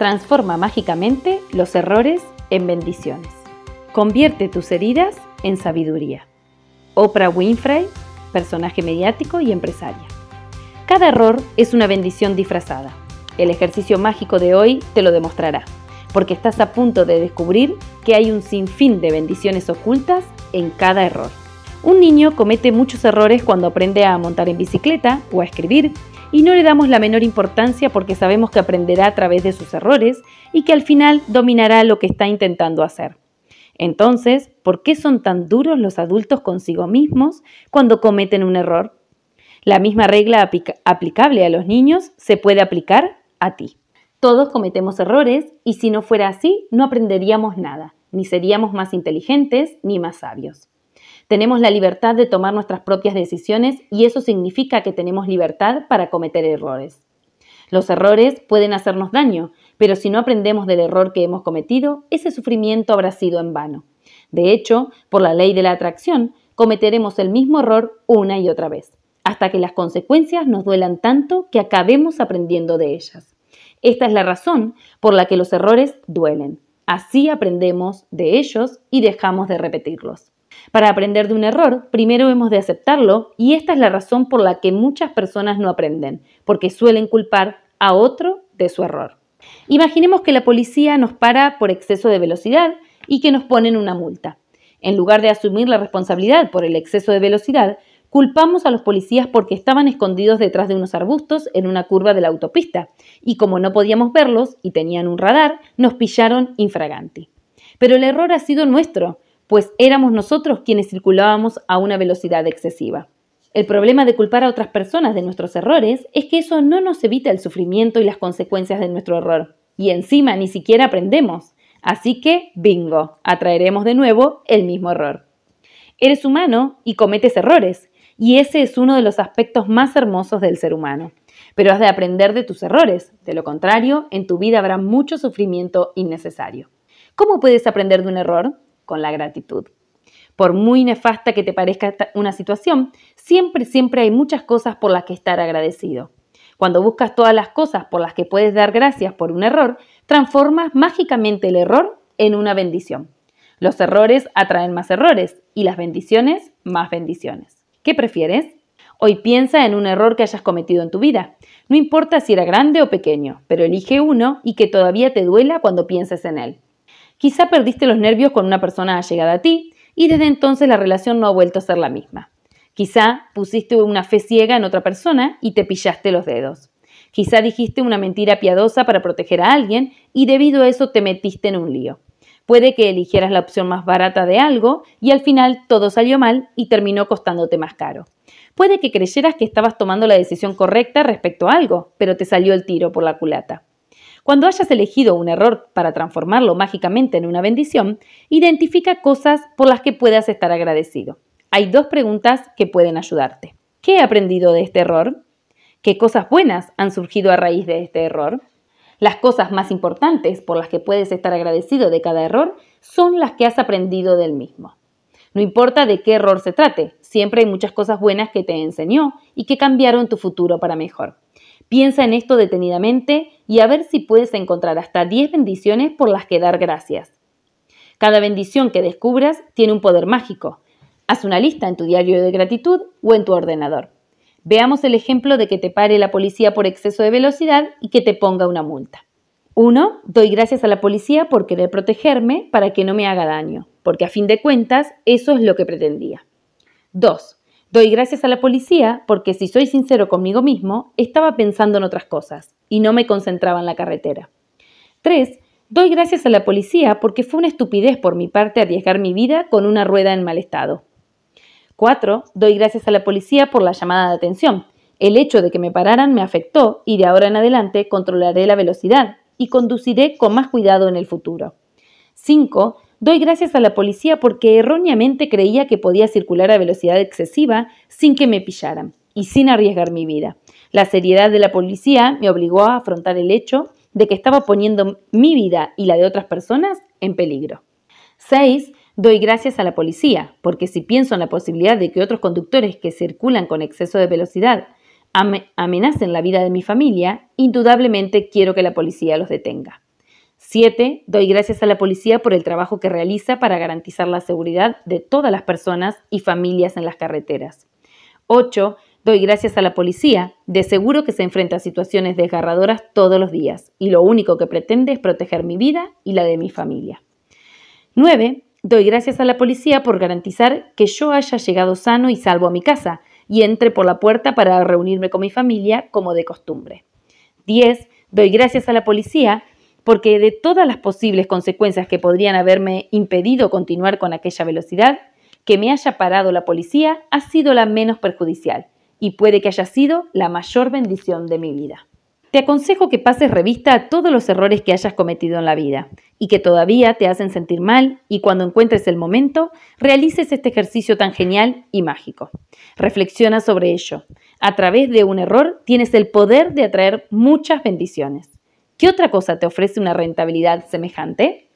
transforma mágicamente los errores en bendiciones. Convierte tus heridas en sabiduría. Oprah Winfrey, personaje mediático y empresaria. Cada error es una bendición disfrazada. El ejercicio mágico de hoy te lo demostrará, porque estás a punto de descubrir que hay un sinfín de bendiciones ocultas en cada error. Un niño comete muchos errores cuando aprende a montar en bicicleta o a escribir, y no le damos la menor importancia porque sabemos que aprenderá a través de sus errores y que al final dominará lo que está intentando hacer. Entonces, ¿por qué son tan duros los adultos consigo mismos cuando cometen un error? La misma regla aplicable a los niños se puede aplicar a ti. Todos cometemos errores y si no fuera así, no aprenderíamos nada, ni seríamos más inteligentes ni más sabios. Tenemos la libertad de tomar nuestras propias decisiones y eso significa que tenemos libertad para cometer errores. Los errores pueden hacernos daño, pero si no aprendemos del error que hemos cometido, ese sufrimiento habrá sido en vano. De hecho, por la ley de la atracción, cometeremos el mismo error una y otra vez, hasta que las consecuencias nos duelan tanto que acabemos aprendiendo de ellas. Esta es la razón por la que los errores duelen. Así aprendemos de ellos y dejamos de repetirlos. Para aprender de un error, primero hemos de aceptarlo y esta es la razón por la que muchas personas no aprenden, porque suelen culpar a otro de su error. Imaginemos que la policía nos para por exceso de velocidad y que nos ponen una multa. En lugar de asumir la responsabilidad por el exceso de velocidad, culpamos a los policías porque estaban escondidos detrás de unos arbustos en una curva de la autopista y como no podíamos verlos y tenían un radar, nos pillaron infraganti. Pero el error ha sido nuestro, pues éramos nosotros quienes circulábamos a una velocidad excesiva. El problema de culpar a otras personas de nuestros errores es que eso no nos evita el sufrimiento y las consecuencias de nuestro error, y encima ni siquiera aprendemos. Así que, bingo, atraeremos de nuevo el mismo error. Eres humano y cometes errores, y ese es uno de los aspectos más hermosos del ser humano. Pero has de aprender de tus errores, de lo contrario, en tu vida habrá mucho sufrimiento innecesario. ¿Cómo puedes aprender de un error? con la gratitud. Por muy nefasta que te parezca una situación, siempre, siempre hay muchas cosas por las que estar agradecido. Cuando buscas todas las cosas por las que puedes dar gracias por un error, transformas mágicamente el error en una bendición. Los errores atraen más errores y las bendiciones más bendiciones. ¿Qué prefieres? Hoy piensa en un error que hayas cometido en tu vida. No importa si era grande o pequeño, pero elige uno y que todavía te duela cuando pienses en él. Quizá perdiste los nervios con una persona allegada a ti y desde entonces la relación no ha vuelto a ser la misma. Quizá pusiste una fe ciega en otra persona y te pillaste los dedos. Quizá dijiste una mentira piadosa para proteger a alguien y debido a eso te metiste en un lío. Puede que eligieras la opción más barata de algo y al final todo salió mal y terminó costándote más caro. Puede que creyeras que estabas tomando la decisión correcta respecto a algo, pero te salió el tiro por la culata. Cuando hayas elegido un error para transformarlo mágicamente en una bendición, identifica cosas por las que puedas estar agradecido. Hay dos preguntas que pueden ayudarte. ¿Qué he aprendido de este error? ¿Qué cosas buenas han surgido a raíz de este error? Las cosas más importantes por las que puedes estar agradecido de cada error son las que has aprendido del mismo. No importa de qué error se trate, siempre hay muchas cosas buenas que te enseñó y que cambiaron tu futuro para mejor. Piensa en esto detenidamente y a ver si puedes encontrar hasta 10 bendiciones por las que dar gracias. Cada bendición que descubras tiene un poder mágico. Haz una lista en tu diario de gratitud o en tu ordenador. Veamos el ejemplo de que te pare la policía por exceso de velocidad y que te ponga una multa. 1. Doy gracias a la policía por querer protegerme para que no me haga daño, porque a fin de cuentas eso es lo que pretendía. 2. Doy gracias a la policía porque, si soy sincero conmigo mismo, estaba pensando en otras cosas y no me concentraba en la carretera. 3. Doy gracias a la policía porque fue una estupidez por mi parte arriesgar mi vida con una rueda en mal estado. 4. Doy gracias a la policía por la llamada de atención. El hecho de que me pararan me afectó y de ahora en adelante controlaré la velocidad y conduciré con más cuidado en el futuro. 5. Doy gracias a la policía porque erróneamente creía que podía circular a velocidad excesiva sin que me pillaran y sin arriesgar mi vida. La seriedad de la policía me obligó a afrontar el hecho de que estaba poniendo mi vida y la de otras personas en peligro. 6. Doy gracias a la policía, porque si pienso en la posibilidad de que otros conductores que circulan con exceso de velocidad amenacen la vida de mi familia, indudablemente quiero que la policía los detenga. 7. Doy gracias a la policía por el trabajo que realiza para garantizar la seguridad de todas las personas y familias en las carreteras. 8. Doy gracias a la policía, de seguro que se enfrenta a situaciones desgarradoras todos los días y lo único que pretende es proteger mi vida y la de mi familia. 9. Doy gracias a la policía por garantizar que yo haya llegado sano y salvo a mi casa y entre por la puerta para reunirme con mi familia como de costumbre. 10. Doy gracias a la policía porque de todas las posibles consecuencias que podrían haberme impedido continuar con aquella velocidad, que me haya parado la policía ha sido la menos perjudicial y puede que haya sido la mayor bendición de mi vida. Te aconsejo que pases revista a todos los errores que hayas cometido en la vida y que todavía te hacen sentir mal y cuando encuentres el momento, realices este ejercicio tan genial y mágico. Reflexiona sobre ello. A través de un error tienes el poder de atraer muchas bendiciones. ¿Qué otra cosa te ofrece una rentabilidad semejante?